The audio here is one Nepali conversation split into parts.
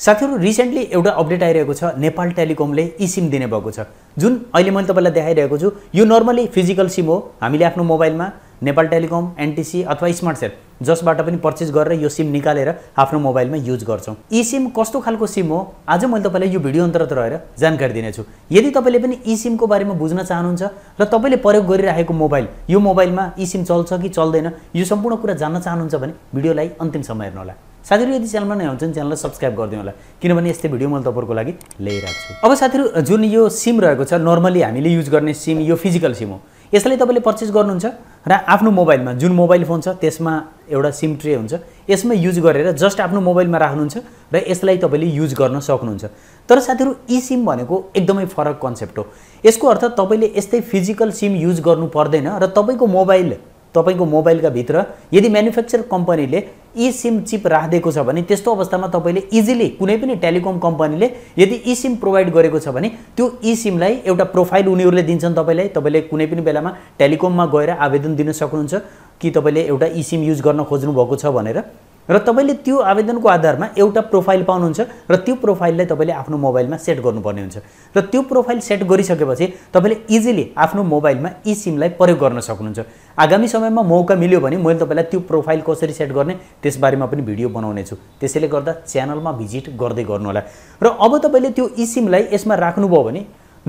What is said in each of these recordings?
साथीहरू रिसेन्टली एउटा अपडेट आइरहेको छ नेपाल टेलिकमले इ सिम दिने भएको छ जुन अहिले मैले तपाईँलाई देखाइरहेको छु यो नर्मली फिजिकल सिम हो हामीले आफ्नो मोबाइलमा नेपाल टेलिकम एनटिसी अथवा स्मार्ट सेल जसबाट पनि पर्चेस गरेर यो सिम निकालेर आफ्नो मोबाइलमा युज गर्छौँ इ सिम कस्तो खालको सिम हो आज मैले तपाईँलाई यो भिडियो अन्तर्गत रहेर जानकारी दिनेछु यदि तपाईँले पनि इ सिमको बारेमा बुझ्न चाहनुहुन्छ र तपाईँले प्रयोग गरिरहेको मोबाइल यो मोबाइलमा ई सिम चल्छ कि चल्दैन यो सम्पूर्ण कुरा जान्न चाहनुहुन्छ भने भिडियोलाई अन्तिमसम्म हेर्नुहोला साथीहरू यदि च्यानलमा नै हुन्छन् च्यानललाई सब्सक्राइब गरिदिनु होला किनभने यस्तै भिडियो मैले तपाईँहरूको लागि ल्याइरहेको छु अब साथीहरू जुन यो सिम रहेको छ नर्मली हामीले युज गर्ने सिम यो फिजिकल सिम हो यसलाई तपाईँले पर्चेस गर्नुहुन्छ र आफ्नो मोबाइलमा जुन मोबाइल फोन छ त्यसमा एउटा सिम ट्रे हुन्छ यसमा युज गरेर जस्ट आफ्नो मोबाइलमा राख्नुहुन्छ र यसलाई तपाईँले युज गर्न सक्नुहुन्छ तर साथीहरू ई सिम भनेको एकदमै फरक कन्सेप्ट हो यसको अर्थ तपाईँले यस्तै फिजिकल सिम युज गर्नु पर्दैन र तपाईँको मोबाइल तपाईँको मोबाइलका भित्र यदि म्यानुफ्याक्चर कम्पनीले ई सिम चिप राखिदिएको छ भने त्यस्तो अवस्थामा तपाईँले इजिली कुनै पनि टेलिकम कम्पनीले यदि ई सिम प्रोभाइड गरेको छ भने त्यो ई सिमलाई एउटा प्रोफाइल उनीहरूले दिन्छन् तपाईँलाई तपाईँले कुनै पनि बेलामा टेलिकममा गएर आवेदन दिन सक्नुहुन्छ कि तपाईँले एउटा ई सिम युज गर्न खोज्नु भएको छ भनेर र तपाईँले त्यो आवेदनको आधारमा एउटा प्रोफाइल पाउनुहुन्छ र त्यो प्रोफाइललाई तपाईँले आफ्नो मोबाइलमा सेट गर्नुपर्ने हुन्छ र त्यो प्रोफाइल सेट गरिसकेपछि तपाईँले इजिली आफ्नो मोबाइलमा यी सिमलाई प्रयोग गर्न सक्नुहुन्छ आगामी समयमा मौका मिल्यो भने मैले तपाईँलाई त्यो प्रोफाइल कसरी सेट गर्ने त्यसबारेमा पनि भिडियो बनाउने छु त्यसैले गर्दा च्यानलमा भिजिट गर्दै गर्नुहोला र अब तपाईँले त्यो ई सिमलाई यसमा राख्नुभयो भने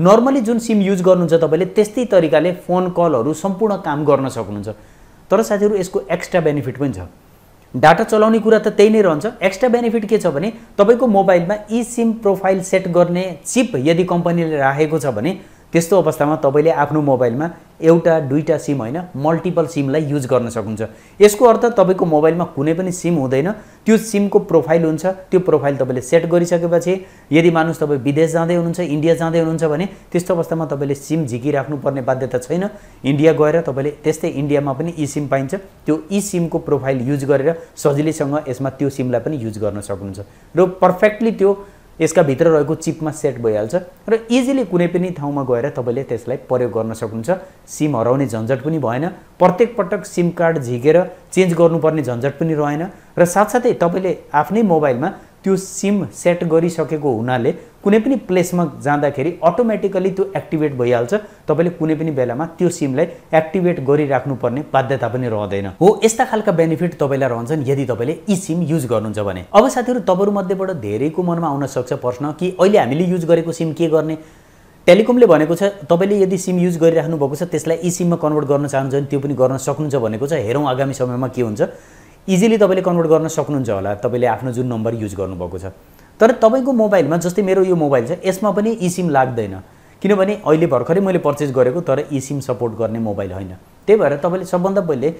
नर्मली जुन सिम युज गर्नुहुन्छ तपाईँले त्यस्तै तरिकाले फोन कलहरू सम्पूर्ण काम गर्न सक्नुहुन्छ तर साथीहरू यसको एक्स्ट्रा बेनिफिट पनि छ डाटा चलाउने कुरा त त्यही नै रहन्छ एक्स्ट्रा बेनिफिट के छ भने तपाईँको मोबाइलमा इसिम प्रोफाइल सेट गर्ने चिप यदि कम्पनीले राखेको छ भने त्यस्तो अवस्थामा तपाईँले आफ्नो मोबाइलमा एउटा दुईवटा सिम होइन मल्टिपल सिमलाई युज गर्न सक्नुहुन्छ यसको अर्थ तपाईँको मोबाइलमा कुनै पनि सिम हुँदैन त्यो सिमको प्रोफाइल हुन्छ त्यो प्रोफाइल तपाईँले सेट गरिसकेपछि यदि मानुस तपाईँ विदेश जाँदै हुनुहुन्छ इन्डिया जाँदै हुनुहुन्छ भने त्यस्तो अवस्थामा तपाईँले सिम झिकिराख्नुपर्ने बाध्यता छैन इन्डिया गएर तपाईँले त्यस्तै इन्डियामा पनि इ सिम पाइन्छ त्यो इ सिमको प्रोफाइल युज गरेर सजिलैसँग यसमा त्यो सिमलाई पनि युज गर्न सक्नुहुन्छ र पर्फेक्टली त्यो यसका भित्र रहेको चिपमा सेट भइहाल्छ र इजिली कुनै पनि ठाउँमा गएर तपाईँले त्यसलाई प्रयोग गर्न सक्नुहुन्छ सिम हराउने झन्झट पनि भएन प्रत्येक पटक सिम कार्ड झिकेर चेन्ज गर्नुपर्ने झन्झट पनि रहेन र साथसाथै तपाईँले आफ्नै मोबाइलमा त्यो सिम सेट गरिसकेको हुनाले कुनै पनि प्लेसमा जाँदाखेरि अटोमेटिकली त्यो एक्टिभेट भइहाल्छ तपाईँले कुनै पनि बेलामा त्यो सिमलाई एक्टिभेट गरिराख्नुपर्ने बाध्यता पनि रहँदैन हो यस्ता खालका बेनिफिट तपाईँलाई रहन्छन् यदि तपाईँले यी सिम युज गर्नुहुन्छ भने अब साथीहरू तपाईँहरूमध्येबाट धेरैको मनमा आउन सक्छ प्रश्न कि अहिले हामीले युज गरेको सिम के गर्ने टेलिकमले भनेको छ तपाईँले यदि सिम युज गरिराख्नु भएको छ त्यसलाई ई सिममा कन्भर्ट गर्न चाहनुहुन्छ भने त्यो पनि गर्न सक्नुहुन्छ भनेको छ हेरौँ आगामी समयमा के हुन्छ इजिली तपाईँले कन्भर्ट गर्न सक्नुहुन्छ होला तपाईँले आफ्नो जुन नम्बर युज गर्नुभएको छ तर तपाईँको मोबाइलमा जस्तै मेरो यो मोबाइल छ यसमा पनि इसिम लाग्दैन किनभने अहिले भर्खरै मैले पर्चेस गरेको तर इसिम सपोर्ट गर्ने मोबाइल होइन त्यही भएर तपाईँले सबभन्दा पहिले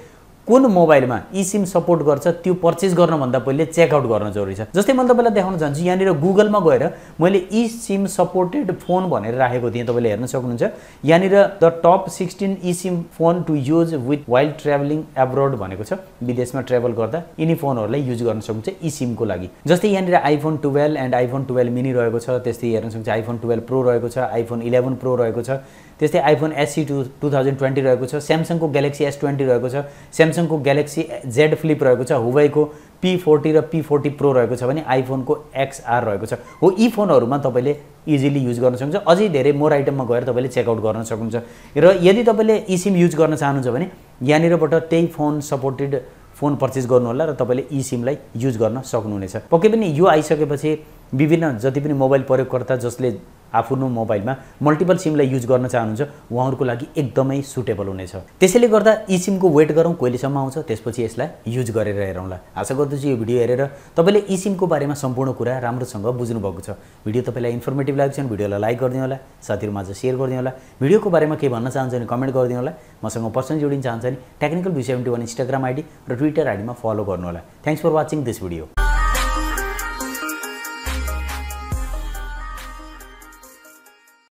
कुन मोबाइलमा इसिम सपोर्ट गर्छ त्यो पर्चेस गर्नभन्दा पहिले चेकआउट गर्न जरुरी छ जस्तै मैले तपाईँलाई देखाउन चाहन्छु यहाँनिर गुगलमा गएर मैले इसिम सपोर्टेड फोन भनेर राखेको थिएँ तपाईँले हेर्न सक्नुहुन्छ यहाँनिर the top sixteen eSIM phone to use with while travelling abroad भनेको छ विदेशमा ट्राभल गर्दा यिनी फोनहरूलाई युज गर्न सक्नुहुन्छ इसिमको लागि जस्तै यहाँनिर iPhone twelve and iPhone twelve mini रहेको छ त्यस्तै हेर्न सक्छ आइफोन टुवेल्भ प्रो रहेको छ आइफोन इलेभेन प्रो रहेको छ त्यस्तै iPhone SE two two thousand twenty रहेको छ स्यामसङको ग्यालेक्सी एस ट्वेन्टी रहेको छ स्यामसङ स्यामसङको ग्यालेक्सी जेड फ्लिप रहेको छ हुवाईको पी फोर्टी र पी फोर्टी प्रो रहेको छ भने आइफोनको एक्सआर रहेको छ हो यी फोनहरूमा तपाईँले इजिली युज गर्न सक्नुहुन्छ अझै धेरै मोर आइटममा गएर तपाईँले चेकआउट गर्न सक्नुहुन्छ र यदि तपाईँले इसिम युज गर्न चाहनुहुन्छ भने यहाँनिरबाट त्यही फोन सपोर्टेड फोन पर्चेस गर्नुहोला र तपाईँले इ सिमलाई युज गर्न सक्नुहुनेछ पक्कै पनि यो आइसकेपछि विभिन्न जति पनि मोबाइल प्रयोगकर्ता जसले आफ्नो मोबाइलमा मल्टिपल सिमलाई युज गर्न चाहनुहुन्छ उहाँहरूको लागि एकदमै सुटेबल हुनेछ त्यसैले गर्दा यी सिमको वेट गरौँ कहिलेसम्म आउँछ त्यसपछि यसलाई युज गरेर हेरौँला आशा गर्दछु यो भिडियो हेरेर तपाईँले यी सिमको बारेमा सम्पूर्ण कुरा राम्रोसँग बुझ्नुभएको छ भिडियो तपाईँलाई इन्फर्मेटिभ छ भने भिडियोलाई लाइक गरिदिनु होला साथीहरूमा सेयर गरिदिनु होला भिडियोको बारेमा केही भन्न चाहन्छ भने कमेन्ट गरिदिनु होला मसँग पर्सनल जोडिन चाहन्छ भने technical view seventy one Instagram ID र ट्विटर आइडीमा फलो गर्नु होला thanks for watching this video